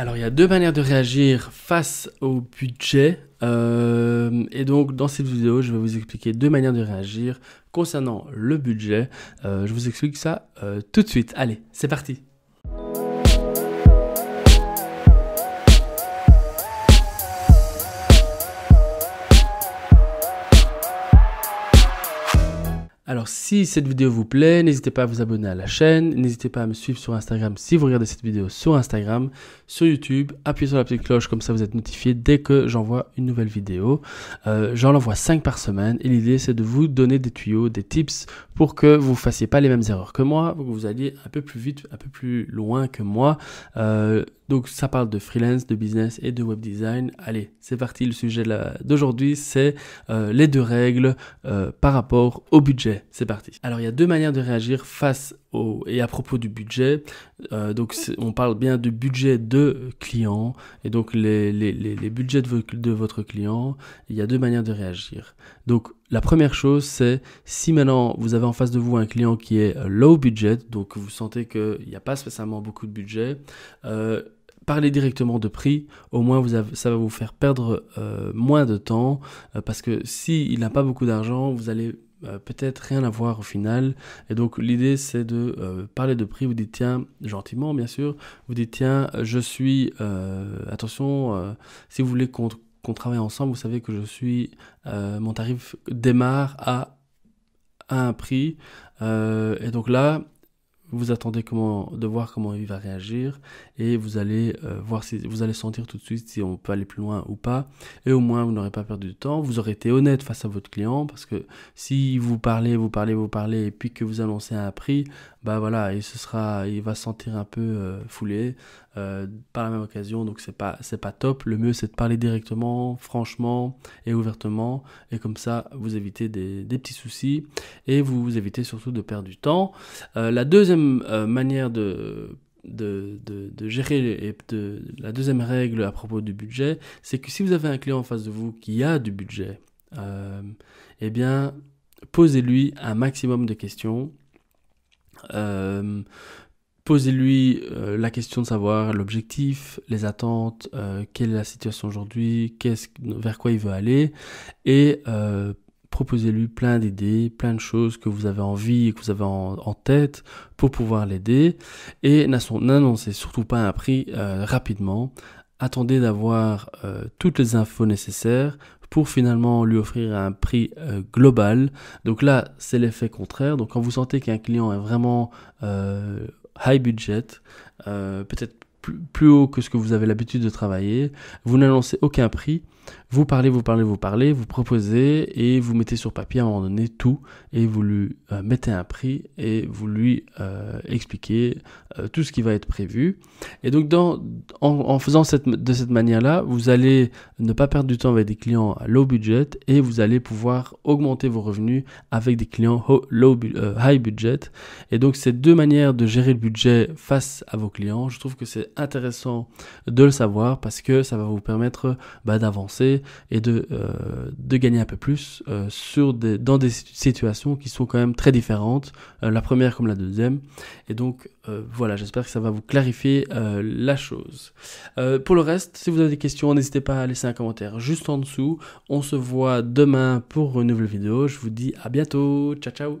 Alors il y a deux manières de réagir face au budget. Euh, et donc dans cette vidéo, je vais vous expliquer deux manières de réagir concernant le budget. Euh, je vous explique ça euh, tout de suite. Allez, c'est parti. Alors si cette vidéo vous plaît, n'hésitez pas à vous abonner à la chaîne, n'hésitez pas à me suivre sur Instagram si vous regardez cette vidéo sur Instagram, sur YouTube, appuyez sur la petite cloche comme ça vous êtes notifié dès que j'envoie une nouvelle vidéo. Euh, J'en envoie 5 par semaine et l'idée c'est de vous donner des tuyaux, des tips pour que vous ne fassiez pas les mêmes erreurs que moi, pour que vous alliez un peu plus vite, un peu plus loin que moi. Euh, donc ça parle de freelance, de business et de web design. Allez, c'est parti, le sujet d'aujourd'hui, c'est euh, les deux règles euh, par rapport au budget. C'est parti. Alors il y a deux manières de réagir face au, et à propos du budget. Euh, donc on parle bien du budget de client et donc les, budgets de, votre client. Il y a deux manières de réagir. Donc la première chose, c'est si maintenant vous avez en face de vous un client qui est low budget, donc vous sentez qu'il n'y a pas spécialement beaucoup de budget, parlez directement de prix, au moins vous ça va vous faire perdre euh, moins de temps, euh, parce que s'il n'a pas beaucoup d'argent, vous allez euh, peut-être rien avoir au final. Et donc l'idée c'est de parler de prix, vous dites tiens, gentiment bien sûr, vous dites tiens, je suis, attention, si vous voulez qu'on travaille ensemble, vous savez que je suis, mon tarif démarre à un prix. et donc là, vous attendez comment, de voir comment il va réagir et vous allez euh, voir si vous allez sentir tout de suite si on peut aller plus loin ou pas. Et au moins, vous n'aurez pas perdu de temps. Vous aurez été honnête face à votre client parce que si vous parlez, vous parlez, vous parlez et puis que vous annoncez un prix, bah voilà, il se sera, il va sentir un peu euh, foulé. Euh, par la même occasion, donc c'est pas c'est pas top. Le mieux c'est de parler directement, franchement et ouvertement, et comme ça vous évitez des, petits soucis et vous, évitez surtout de perdre du temps. Euh, la deuxième euh, manière de de, gérer et de, la deuxième règle à propos du budget, c'est que si vous avez un client en face de vous qui a du budget, eh bien posez-lui un maximum de questions. Posez-lui euh, la question de savoir l'objectif, les attentes, euh, quelle est la situation aujourd'hui, vers quoi il veut aller, et euh, proposez-lui plein d'idées, plein de choses que vous avez envie et que vous avez en, tête pour pouvoir l'aider, et n'annoncez surtout pas un prix rapidement. Attendez d'avoir toutes les infos nécessaires pour finalement lui offrir un prix global. Donc là, c'est l'effet contraire. Donc quand vous sentez qu'un client est vraiment high budget, euh, peut-être plus haut que ce que vous avez l'habitude de travailler, vous n'annoncez aucun prix, vous parlez, vous parlez, vous parlez, vous proposez et vous mettez sur papier à un moment donné tout et vous lui euh, mettez un prix et vous lui euh, expliquez euh, tout ce qui va être prévu. Et donc dans, en, faisant de cette manière-là, vous allez ne pas perdre du temps avec des clients low budget et vous allez pouvoir augmenter vos revenus avec des clients high budget. Et donc ces deux manières de gérer le budget face à vos clients, je trouve que c'est intéressant de le savoir parce que ça va vous permettre bah, d'avancer et euh, de, gagner un peu plus euh, sur des, dans des situations qui sont quand même très différentes, euh, la première comme la deuxième. Et donc voilà, j'espère que ça va vous clarifier la chose. pour le reste, si vous avez des questions, n'hésitez pas à laisser un commentaire juste en dessous. On se voit demain pour une nouvelle vidéo. Je vous dis à bientôt. Ciao ciao